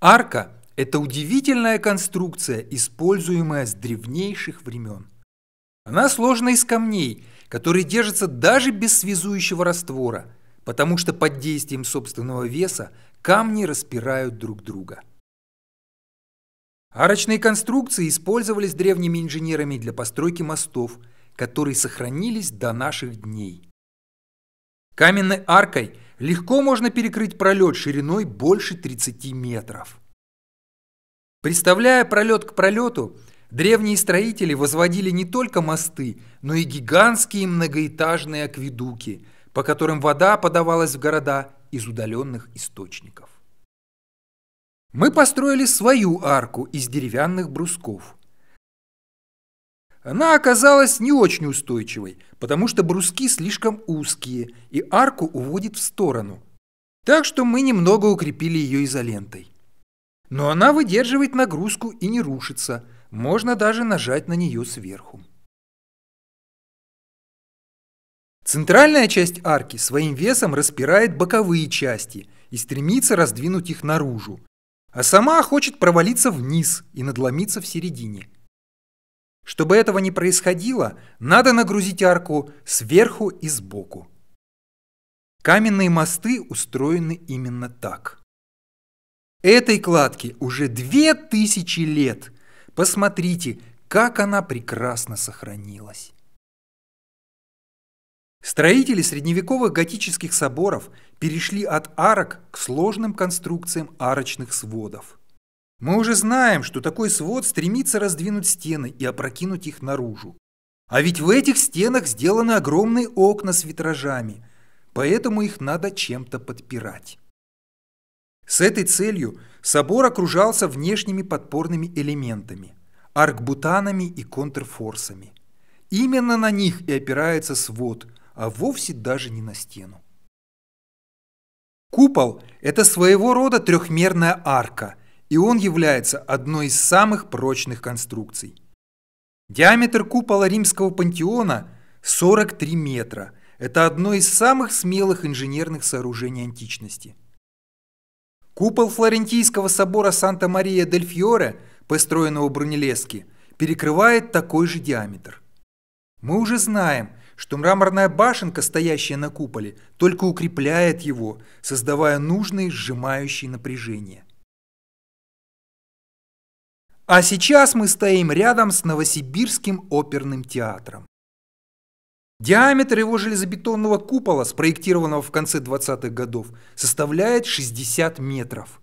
Арка – это удивительная конструкция, используемая с древнейших времен. Она сложена из камней, которые держатся даже без связующего раствора, потому что под действием собственного веса камни распирают друг друга. Арочные конструкции использовались древними инженерами для постройки мостов, которые сохранились до наших дней. Каменной аркой легко можно перекрыть пролет шириной больше 30 метров. Представляя пролет к пролету, древние строители возводили не только мосты, но и гигантские многоэтажные акведуки, по которым вода подавалась в города из удаленных источников. Мы построили свою арку из деревянных брусков. Она оказалась не очень устойчивой, потому что бруски слишком узкие, и арку уводит в сторону. Так что мы немного укрепили ее изолентой. Но она выдерживает нагрузку и не рушится, можно даже нажать на нее сверху. Центральная часть арки своим весом распирает боковые части и стремится раздвинуть их наружу, а сама хочет провалиться вниз и надломиться в середине. Чтобы этого не происходило, надо нагрузить арку сверху и сбоку. Каменные мосты устроены именно так. Этой кладке уже две тысячи лет. Посмотрите, как она прекрасно сохранилась. Строители средневековых готических соборов перешли от арок к сложным конструкциям арочных сводов. Мы уже знаем, что такой свод стремится раздвинуть стены и опрокинуть их наружу. А ведь в этих стенах сделаны огромные окна с витражами, поэтому их надо чем-то подпирать. С этой целью собор окружался внешними подпорными элементами – аркбутанами и контрфорсами. Именно на них и опирается свод – а вовсе даже не на стену. Купол – это своего рода трехмерная арка, и он является одной из самых прочных конструкций. Диаметр купола римского пантеона – 43 метра. Это одно из самых смелых инженерных сооружений античности. Купол Флорентийского собора Санта-Мария-дель-Фьоре, построенного Брунеллески, перекрывает такой же диаметр. Мы уже знаем – что мраморная башенка, стоящая на куполе, только укрепляет его, создавая нужные сжимающие напряжения. А сейчас мы стоим рядом с Новосибирским оперным театром. Диаметр его железобетонного купола, спроектированного в конце 20-х годов, составляет 60 метров.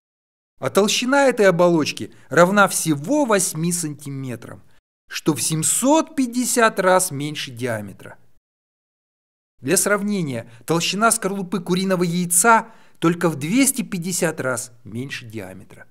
А толщина этой оболочки равна всего 8 сантиметрам, что в 750 раз меньше диаметра. Для сравнения, толщина скорлупы куриного яйца только в 250 раз меньше диаметра.